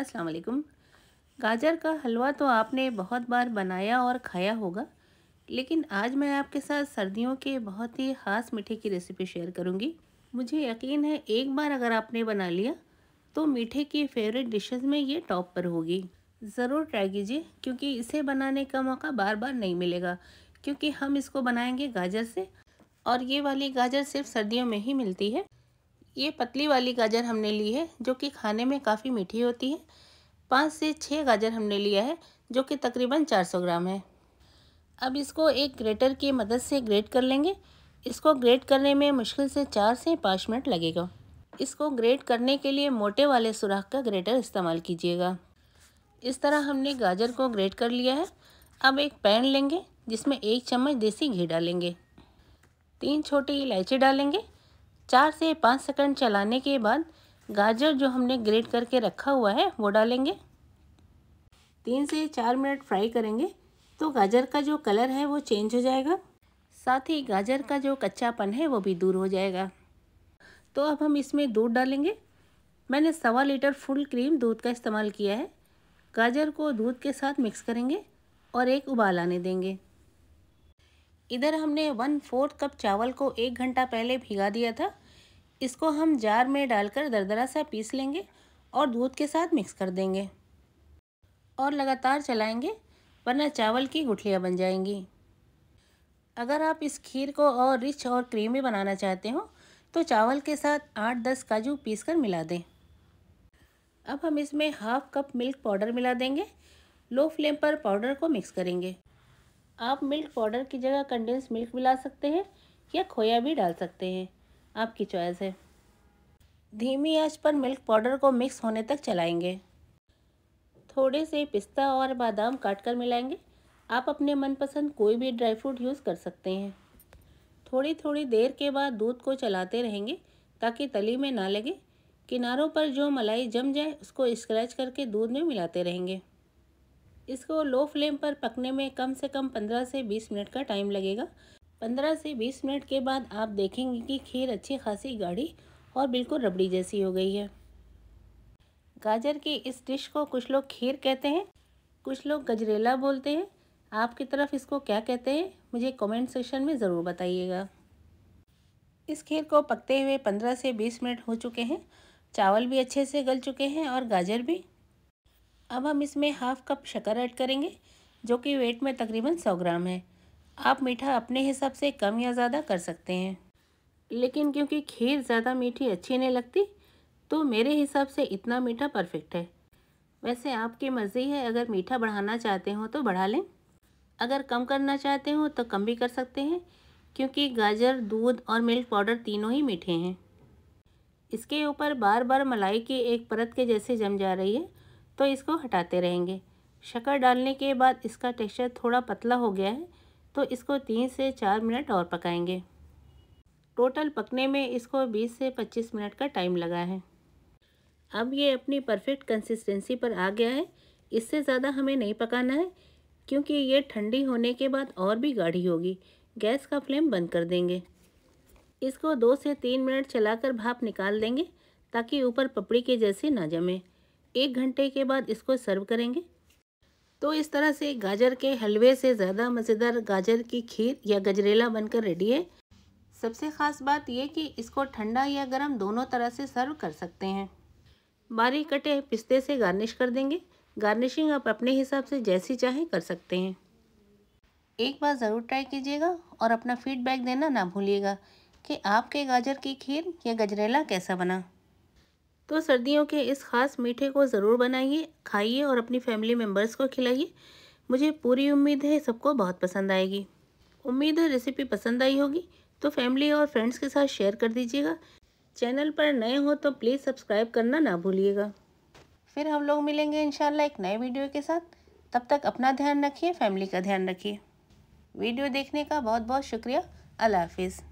अस्सलाम वालेकुम गाजर का हलवा तो आपने बहुत बार बनाया और खाया होगा लेकिन आज मैं आपके साथ सर्दियों के बहुत ही ख़ास मीठे की रेसिपी शेयर करूंगी मुझे यकीन है एक बार अगर आपने बना लिया तो मीठे की फेवरेट डिशेस में ये टॉप पर होगी ज़रूर ट्राई कीजिए क्योंकि इसे बनाने का मौका बार बार नहीं मिलेगा क्योंकि हम इसको बनाएंगे गाजर से और ये वाली गाजर सिर्फ सर्दियों में ही मिलती है ये पतली वाली गाजर हमने ली है जो कि खाने में काफ़ी मीठी होती है पाँच से छः गाजर हमने लिया है जो कि तकरीबन चार सौ ग्राम है अब इसको एक ग्रेटर की मदद से ग्रेट कर लेंगे इसको ग्रेट करने में मुश्किल से चार से पाँच मिनट लगेगा इसको ग्रेट करने के लिए मोटे वाले सुराख का ग्रेटर इस्तेमाल कीजिएगा इस तरह हमने गाजर को ग्रेट कर लिया है अब एक पैन लेंगे जिसमें एक चम्मच देसी घी डालेंगे तीन छोटी इलायची डालेंगे चार से पाँच सेकंड चलाने के बाद गाजर जो हमने ग्रेट करके रखा हुआ है वो डालेंगे तीन से चार मिनट फ्राई करेंगे तो गाजर का जो कलर है वो चेंज हो जाएगा साथ ही गाजर का जो कच्चापन है वो भी दूर हो जाएगा तो अब हम इसमें दूध डालेंगे मैंने सवा लीटर फुल क्रीम दूध का इस्तेमाल किया है गाजर को दूध के साथ मिक्स करेंगे और एक उबाल आने देंगे इधर हमने वन फोर्थ कप चावल को एक घंटा पहले भिगा दिया था इसको हम जार में डालकर दरदरा सा पीस लेंगे और दूध के साथ मिक्स कर देंगे और लगातार चलाएंगे वरना चावल की गुठलियाँ बन जाएंगी अगर आप इस खीर को और रिच और क्रीमी बनाना चाहते हो तो चावल के साथ आठ दस काजू पीस कर मिला दें अब हम इसमें हाफ कप मिल्क पाउडर मिला देंगे लो फ्लेम पर पाउडर को मिक्स करेंगे आप मिल्क पाउडर की जगह कंडेंस मिल्क मिला सकते हैं या खोया भी डाल सकते हैं आपकी चॉइस है धीमी आंच पर मिल्क पाउडर को मिक्स होने तक चलाएंगे थोड़े से पिस्ता और बादाम काटकर मिलाएंगे आप अपने मनपसंद कोई भी ड्राई फ्रूट यूज़ कर सकते हैं थोड़ी थोड़ी देर के बाद दूध को चलाते रहेंगे ताकि तली में ना लगे किनारों पर जो मलाई जम जाए उसको स्क्रैच करके दूध में मिलाते रहेंगे इसको लो फ्लेम पर पकने में कम से कम पंद्रह से बीस मिनट का टाइम लगेगा पंद्रह से बीस मिनट के बाद आप देखेंगे कि खीर अच्छी खासी गाढ़ी और बिल्कुल रबड़ी जैसी हो गई है गाजर की इस डिश को कुछ लोग खीर कहते हैं कुछ लोग गजरेला बोलते हैं आपकी तरफ इसको क्या कहते हैं मुझे कमेंट सेक्शन में ज़रूर बताइएगा इस खीर को पकते हुए पंद्रह से बीस मिनट हो चुके हैं चावल भी अच्छे से गल चुके हैं और गाजर भी अब हम इसमें हाफ़ कप शक्कर ऐड करेंगे जो कि वेट में तकरीबन सौ ग्राम है आप मीठा अपने हिसाब से कम या ज़्यादा कर सकते हैं लेकिन क्योंकि खीर ज़्यादा मीठी अच्छी नहीं लगती तो मेरे हिसाब से इतना मीठा परफेक्ट है वैसे आपकी मर्ज़ी है अगर मीठा बढ़ाना चाहते हो तो बढ़ा लें अगर कम करना चाहते हो तो कम भी कर सकते हैं क्योंकि गाजर दूध और मिल्क पाउडर तीनों ही मीठे हैं इसके ऊपर बार बार मलाई की एक परत के जैसे जम जा रही है तो इसको हटाते रहेंगे शक्कर डालने के बाद इसका टेक्सचर थोड़ा पतला हो गया है तो इसको तीन से चार मिनट और पकाएंगे टोटल पकने में इसको 20 से 25 मिनट का टाइम लगा है अब ये अपनी परफेक्ट कंसिस्टेंसी पर आ गया है इससे ज़्यादा हमें नहीं पकाना है क्योंकि ये ठंडी होने के बाद और भी गाढ़ी होगी गैस का फ्लेम बंद कर देंगे इसको दो से तीन मिनट चलाकर भाप निकाल देंगे ताकि ऊपर पपड़ी के जैसे ना जमे एक घंटे के बाद इसको सर्व करेंगे तो इस तरह से गाजर के हलवे से ज़्यादा मज़ेदार गाजर की खीर या गजरेला बनकर रेडी है सबसे ख़ास बात यह कि इसको ठंडा या गर्म दोनों तरह से सर्व कर सकते हैं बारीक कटे पिस्ते से गार्निश कर देंगे गार्निशिंग आप अपने हिसाब से जैसी चाहें कर सकते हैं एक बार ज़रूर ट्राई कीजिएगा और अपना फीडबैक देना ना भूलिएगा कि आपके गाजर की खीर या गजरेला कैसा बना तो सर्दियों के इस ख़ास मीठे को ज़रूर बनाइए खाइए और अपनी फैमिली मेम्बर्स को खिलाइए मुझे पूरी उम्मीद है सबको बहुत पसंद आएगी उम्मीद है रेसिपी पसंद आई होगी तो फैमिली और फ्रेंड्स के साथ शेयर कर दीजिएगा चैनल पर नए हो तो प्लीज़ सब्सक्राइब करना ना भूलिएगा फिर हम लोग मिलेंगे इन एक नए वीडियो के साथ तब तक अपना ध्यान रखिए फैमिली का ध्यान रखिए वीडियो देखने का बहुत बहुत शुक्रिया अल्लाह हाफिज़